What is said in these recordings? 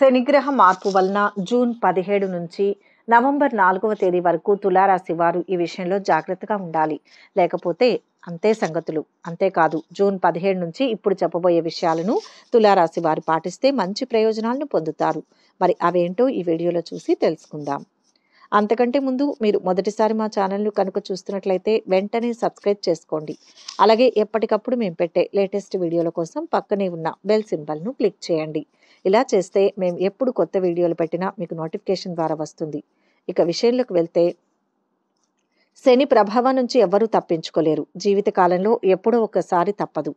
శనిగ్రహ మార్పు వలన జూన్ పదిహేడు నుంచి నవంబర్ నాలుగవ తేదీ వరకు తులారాశి వారు ఈ విషయంలో జాగ్రత్తగా ఉండాలి లేకపోతే అంతే సంగతులు అంతేకాదు జూన్ పదిహేడు నుంచి ఇప్పుడు చెప్పబోయే విషయాలను తులారాశి వారు పాటిస్తే మంచి ప్రయోజనాలను పొందుతారు మరి అవేంటో ఈ వీడియోలో చూసి తెలుసుకుందాం అంతకంటే ముందు మీరు మొదటిసారి మా ఛానల్ను కనుక చూస్తున్నట్లయితే వెంటనే సబ్స్క్రైబ్ చేసుకోండి అలాగే ఎప్పటికప్పుడు మేము పెట్టే లేటెస్ట్ వీడియోల కోసం పక్కనే ఉన్న బెల్ సింబల్ను క్లిక్ చేయండి ఇలా చేస్తే మేము ఎప్పుడు కొత్త వీడియోలు పెట్టినా మీకు నోటిఫికేషన్ ద్వారా వస్తుంది ఇక విషయంలోకి వెళ్తే శని ప్రభావం నుంచి ఎవ్వరూ తప్పించుకోలేరు జీవితకాలంలో ఎప్పుడో ఒకసారి తప్పదు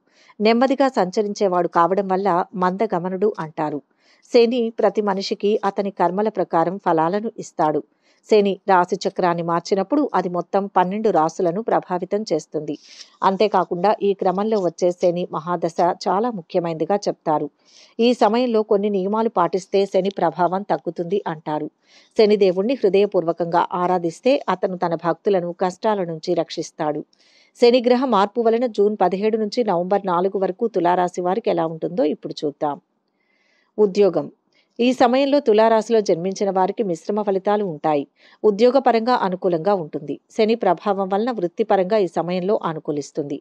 నెమ్మదిగా సంచరించేవాడు కావడం వల్ల మందగమనుడు అంటారు శని ప్రతి మనిషికి అతని కర్మల ప్రకారం ఫలాలను ఇస్తాడు శని రాశి చక్రాన్ని మార్చినప్పుడు అది మొత్తం పన్నెండు రాసులను ప్రభావితం చేస్తుంది అంతేకాకుండా ఈ క్రమంలో వచ్చే శని మహాదశ చాలా ముఖ్యమైనదిగా చెప్తారు ఈ సమయంలో కొన్ని నియమాలు పాటిస్తే శని ప్రభావం తగ్గుతుంది అంటారు శనిదేవుణ్ణి హృదయపూర్వకంగా ఆరాధిస్తే అతను తన భక్తులను కష్టాల నుంచి రక్షిస్తాడు శనిగ్రహ మార్పు వలన జూన్ పదిహేడు నుంచి నవంబర్ నాలుగు వరకు తులారాశి వారికి ఎలా ఉంటుందో ఇప్పుడు చూద్దాం ఉద్యోగం ఈ సమయంలో తులారాశిలో జన్మించిన వారికి మిశ్రమ ఫలితాలు ఉంటాయి ఉద్యోగపరంగా అనుకూలంగా ఉంటుంది శని ప్రభావం వలన వృత్తిపరంగా ఈ సమయంలో అనుకూలిస్తుంది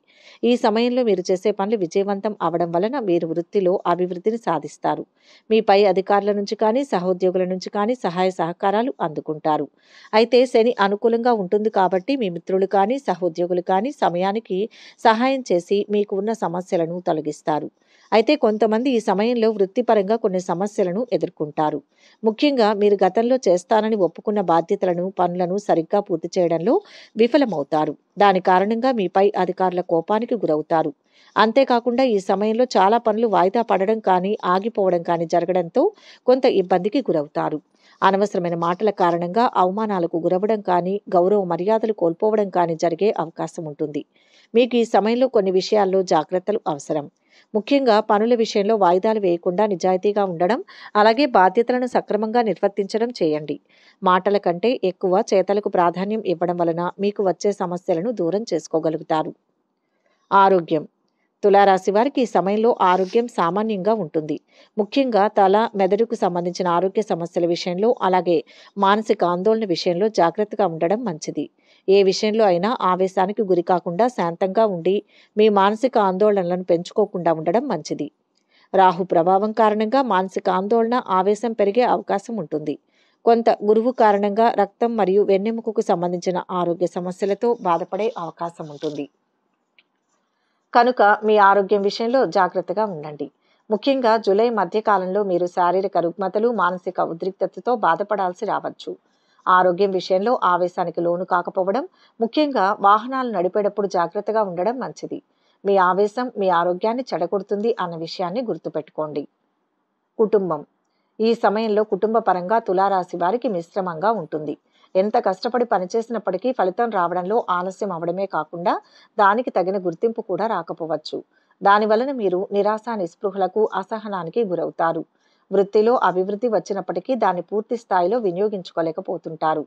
ఈ సమయంలో మీరు చేసే పనులు విజయవంతం అవడం వలన మీరు వృత్తిలో అభివృద్ధిని సాధిస్తారు మీ పై అధికారుల నుంచి కానీ సహోద్యోగుల నుంచి కానీ సహాయ సహకారాలు అందుకుంటారు అయితే శని అనుకూలంగా ఉంటుంది కాబట్టి మీ మిత్రులు కానీ సహోద్యోగులు కానీ సమయానికి సహాయం చేసి మీకు ఉన్న సమస్యలను తొలగిస్తారు అయితే కొంతమంది ఈ సమయంలో వృత్తిపరంగా కొన్ని సమస్యలను ఎదుర్కొంటారు ముఖ్యంగా మీరు గతంలో చేస్తానని ఒప్పుకున్న బాధ్యతలను పనులను సరిగ్గా పూర్తి చేయడంలో విఫలమవుతారు దాని కారణంగా మీపై అధికారుల కోపానికి గురవుతారు అంతేకాకుండా ఈ సమయంలో చాలా పనులు వాయిదా పడడం కానీ ఆగిపోవడం కానీ జరగడంతో కొంత ఇబ్బందికి గురవుతారు అనవసరమైన మాటల కారణంగా అవమానాలకు గురవడం కానీ గౌరవ మర్యాదలు కోల్పోవడం కానీ జరిగే అవకాశం ఉంటుంది మీకు ఈ సమయంలో కొన్ని విషయాల్లో జాగ్రత్తలు అవసరం ముఖ్యంగా పనుల విషయంలో వాయిదాలు వేయకుండా నిజాయితీగా ఉండడం అలాగే బాధ్యతలను సక్రమంగా నిర్వర్తించడం చేయండి మాటల కంటే ఎక్కువ చేతలకు ప్రాధాన్యం ఇవ్వడం వలన మీకు వచ్చే సమస్యలను దూరం చేసుకోగలుగుతారు ఆరోగ్యం తులారాశి వారికి ఈ సమయంలో ఆరోగ్యం సామాన్యంగా ఉంటుంది ముఖ్యంగా తల మెదడుకు సంబంధించిన ఆరోగ్య సమస్యల విషయంలో అలాగే మానసిక ఆందోళన విషయంలో జాగ్రత్తగా ఉండడం మంచిది ఏ విషయంలో అయినా ఆవేశానికి గురి కాకుండా శాంతంగా ఉండి మీ మానసిక ఆందోళనలను పెంచుకోకుండా ఉండడం మంచిది రాహు ప్రభావం కారణంగా మానసిక ఆందోళన ఆవేశం పెరిగే అవకాశం ఉంటుంది కొంత గురువు కారణంగా రక్తం మరియు వెన్నెముకకు సంబంధించిన ఆరోగ్య సమస్యలతో బాధపడే అవకాశం ఉంటుంది కనుక మీ ఆరోగ్యం విషయంలో జాగ్రత్తగా ఉండండి ముఖ్యంగా జూలై మధ్యకాలంలో మీరు శారీరక రుగ్మతలు మానసిక ఉద్రిక్తతతో బాధపడాల్సి రావచ్చు ఆరోగ్యం విషయంలో ఆవేశానికి లోను కాకపోవడం ముఖ్యంగా వాహనాలు నడిపేటప్పుడు జాగ్రత్తగా ఉండడం మంచిది మీ ఆవేశం మీ ఆరోగ్యాన్ని చెడగొడుతుంది అన్న విషయాన్ని గుర్తుపెట్టుకోండి కుటుంబం ఈ సమయంలో కుటుంబ పరంగా తులారాశి వారికి మిశ్రమంగా ఉంటుంది ఎంత కష్టపడి పనిచేసినప్పటికీ ఫలితం రావడంలో ఆలస్యం అవడమే కాకుండా దానికి తగిన గుర్తింపు కూడా రాకపోవచ్చు దానివలన మీరు నిరాశ నిస్పృహలకు అసహనానికి గురవుతారు వృత్తిలో అభివృద్ధి వచ్చినప్పటికీ దాన్ని పూర్తి స్థాయిలో వినియోగించుకోలేకపోతుంటారు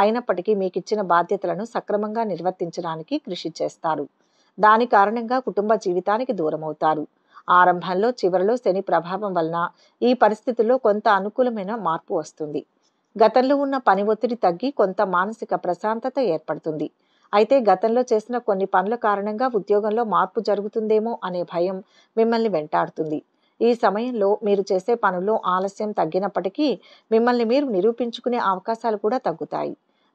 అయినప్పటికీ మీకు ఇచ్చిన బాధ్యతలను సక్రమంగా నిర్వర్తించడానికి కృషి చేస్తారు దాని కారణంగా కుటుంబ జీవితానికి దూరమవుతారు ఆరంభంలో చివరిలో శని ప్రభావం వలన ఈ పరిస్థితుల్లో కొంత అనుకూలమైన మార్పు వస్తుంది గతంలో ఉన్న పని ఒత్తిడి తగ్గి కొంత మానసిక ప్రశాంతత ఏర్పడుతుంది అయితే గతంలో చేసిన కొన్ని పనుల కారణంగా ఉద్యోగంలో మార్పు జరుగుతుందేమో అనే భయం మిమ్మల్ని వెంటాడుతుంది ఈ సమయంలో మీరు చేసే పనుల్లో ఆలస్యం తగ్గినప్పటికీ మిమ్మల్ని మీరు నిరూపించుకునే అవకాశాలు కూడా తగ్గుతాయి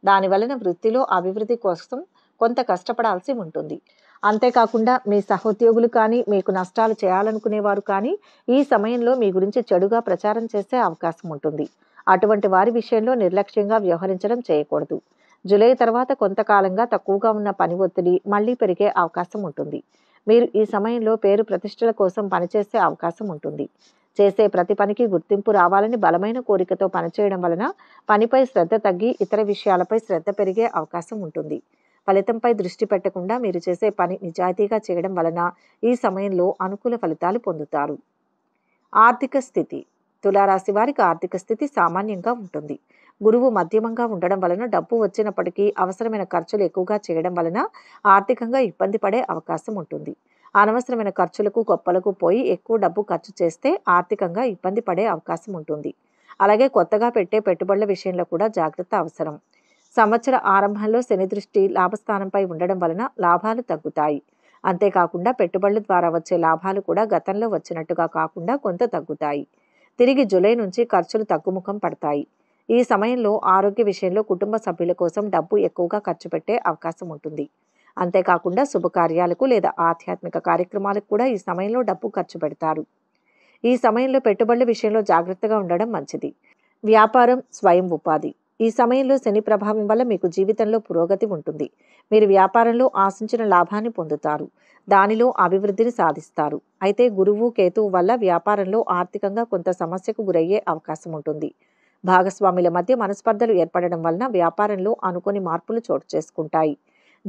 దానివలన వృత్తిలో అభివృద్ధి కోసం కొంత కష్టపడాల్సి ఉంటుంది అంతేకాకుండా మీ సహోద్యోగులు కానీ మీకు నష్టాలు చేయాలనుకునేవారు కానీ ఈ సమయంలో మీ గురించి చెడుగా ప్రచారం చేసే అవకాశం ఉంటుంది అటువంటి వారి విషయంలో నిర్లక్ష్యంగా వ్యవహరించడం చేయకూడదు జులై తర్వాత కొంతకాలంగా తక్కువగా ఉన్న పని ఒత్తిడి మళ్ళీ పెరిగే అవకాశం ఉంటుంది మీరు ఈ సమయంలో పేరు ప్రతిష్టల కోసం పనిచేసే అవకాశం ఉంటుంది చేసే ప్రతి పనికి గుర్తింపు రావాలని బలమైన కోరికతో పనిచేయడం వలన పనిపై శ్రద్ధ తగ్గి ఇతర విషయాలపై శ్రద్ధ పెరిగే అవకాశం ఉంటుంది ఫలితంపై దృష్టి పెట్టకుండా మీరు చేసే పని నిజాయితీగా చేయడం వలన ఈ సమయంలో అనుకూల ఫలితాలు పొందుతారు ఆర్థిక స్థితి తులారాశి వారికి ఆర్థిక స్థితి సామాన్యంగా ఉంటుంది గురువు మధ్యమంగా ఉండడం వలన డబ్బు వచ్చినప్పటికీ అవసరమైన ఖర్చులు ఎక్కువగా చేయడం వలన ఆర్థికంగా ఇబ్బంది పడే అవకాశం ఉంటుంది అనవసరమైన ఖర్చులకు గొప్పలకు పోయి ఎక్కువ డబ్బు ఖర్చు చేస్తే ఆర్థికంగా ఇబ్బంది పడే అవకాశం ఉంటుంది అలాగే కొత్తగా పెట్టే పెట్టుబడుల విషయంలో కూడా జాగ్రత్త అవసరం సంవత్సర ఆరంభంలో శని దృష్టి లాభస్థానంపై ఉండడం వలన లాభాలు తగ్గుతాయి అంతేకాకుండా పెట్టుబడుల ద్వారా వచ్చే లాభాలు కూడా గతంలో వచ్చినట్టుగా కాకుండా కొంత తగ్గుతాయి తిరిగి జులై నుంచి ఖర్చులు తగ్గుముఖం పడతాయి ఈ సమయంలో ఆరోగ్య విషయంలో కుటుంబ సభ్యుల కోసం డబ్బు ఎక్కువగా ఖర్చు పెట్టే అవకాశం ఉంటుంది అంతేకాకుండా శుభకార్యాలకు లేదా ఆధ్యాత్మిక కార్యక్రమాలకు కూడా ఈ సమయంలో డబ్బు ఖర్చు పెడతారు ఈ సమయంలో పెట్టుబడుల విషయంలో జాగ్రత్తగా ఉండడం మంచిది వ్యాపారం స్వయం ఉపాధి ఈ సమయంలో శని ప్రభావం వల్ల మీకు జీవితంలో పురోగతి ఉంటుంది మీరు వ్యాపారంలో ఆశించిన లాభాన్ని పొందుతారు దానిలో అభివృద్ధిని సాధిస్తారు అయితే గురువు కేతువు వల్ల వ్యాపారంలో ఆర్థికంగా కొంత సమస్యకు గురయ్యే అవకాశం ఉంటుంది భాగస్వాముల మధ్య మనస్పర్ధలు ఏర్పడడం వలన వ్యాపారంలో అనుకుని మార్పులు చోటు చేసుకుంటాయి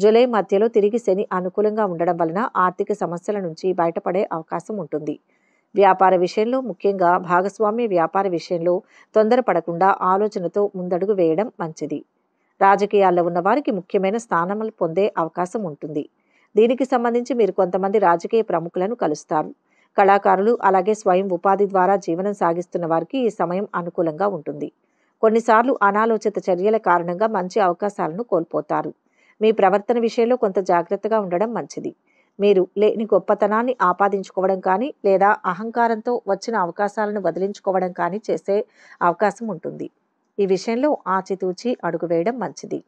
జూలై మధ్యలో తిరిగి శని అనుకూలంగా ఉండడం వలన ఆర్థిక సమస్యల నుంచి బయటపడే అవకాశం ఉంటుంది వ్యాపార విషయంలో ముఖ్యంగా భాగస్వామ్య వ్యాపార విషయంలో తొందరపడకుండా ఆలోచనతో ముందడుగు వేయడం మంచిది రాజకీయాల్లో ఉన్న వారికి ముఖ్యమైన స్థానములు పొందే అవకాశం ఉంటుంది దీనికి సంబంధించి మీరు కొంతమంది రాజకీయ ప్రముఖులను కలుస్తారు కళాకారులు అలాగే స్వయం ఉపాధి ద్వారా జీవనం సాగిస్తున్న వారికి ఈ సమయం అనుకూలంగా ఉంటుంది కొన్నిసార్లు అనాలోచిత చర్యల కారణంగా మంచి అవకాశాలను కోల్పోతారు మీ ప్రవర్తన విషయంలో కొంత జాగ్రత్తగా ఉండడం మంచిది మీరు లేని గొప్పతనాన్ని ఆపాదించుకోవడం కానీ లేదా అహంకారంతో వచ్చిన అవకాశాలను వదిలించుకోవడం కానీ చేసే అవకాశం ఉంటుంది ఈ విషయంలో ఆచితూచి అడుగు వేయడం మంచిది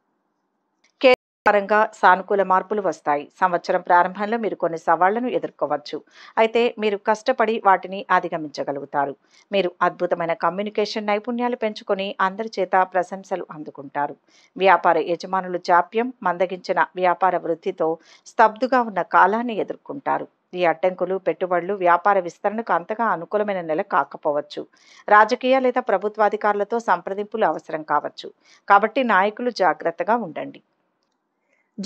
పరంగా సానుకూల మార్పులు వస్తాయి సంవత్సరం ప్రారంభంలో మీరు కొన్ని సవాళ్లను ఎదుర్కోవచ్చు అయితే మీరు కష్టపడి వాటిని అధిగమించగలుగుతారు మీరు అద్భుతమైన కమ్యూనికేషన్ నైపుణ్యాలు పెంచుకొని అందరి చేత ప్రశంసలు అందుకుంటారు వ్యాపార యజమానులు జాప్యం మందగించిన వ్యాపార వృద్ధితో స్తబ్దుగా ఉన్న కాలాన్ని ఎదుర్కొంటారు ఈ అడ్డంకులు పెట్టుబడులు వ్యాపార విస్తరణకు అంతగా అనుకూలమైన నెల కాకపోవచ్చు రాజకీయ లేదా ప్రభుత్వాధికారులతో సంప్రదింపులు అవసరం కావచ్చు కాబట్టి నాయకులు జాగ్రత్తగా ఉండండి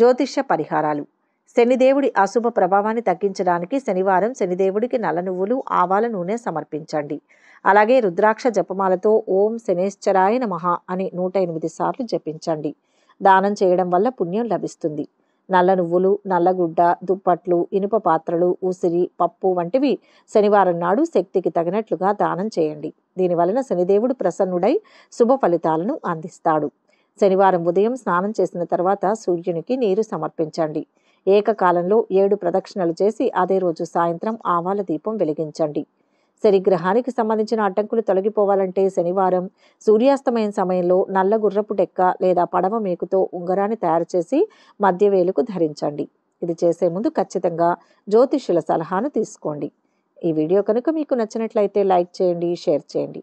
జ్యోతిష్య పరిహారాలు శనిదేవుడి అశుభ ప్రభావాన్ని తగ్గించడానికి శనివారం శనిదేవుడికి నల్ల నువ్వులు ఆవాల నూనె సమర్పించండి అలాగే రుద్రాక్ష జపమాలతో ఓం శనేశ్వరాయ నమః అని నూట ఎనిమిది సార్లు జపించండి దానం చేయడం వల్ల పుణ్యం లభిస్తుంది నల్ల నువ్వులు నల్లగుడ్డ దుప్పట్లు ఇనుప పాత్రలు ఉసిరి పప్పు వంటివి శనివారం నాడు శక్తికి తగినట్లుగా దానం చేయండి దీనివలన శనిదేవుడు ప్రసన్నుడై శుభ ఫలితాలను అందిస్తాడు శనివారం ఉదయం స్నానం చేసిన తర్వాత సూర్యునికి నీరు సమర్పించండి ఏకకాలంలో ఏడు ప్రదక్షిణలు చేసి అదే రోజు సాయంత్రం ఆవాల దీపం వెలిగించండి శనిగ్రహానికి సంబంధించిన అడ్డంకులు తొలగిపోవాలంటే శనివారం సూర్యాస్తమయం సమయంలో నల్ల గుర్రపు డెక్క లేదా పడవ మేకుతో ఉంగరాన్ని తయారు చేసి మధ్యవేలుకు ధరించండి ఇది చేసే ముందు ఖచ్చితంగా జ్యోతిష్యుల సలహాను తీసుకోండి ఈ వీడియో కనుక మీకు నచ్చినట్లయితే లైక్ చేయండి షేర్ చేయండి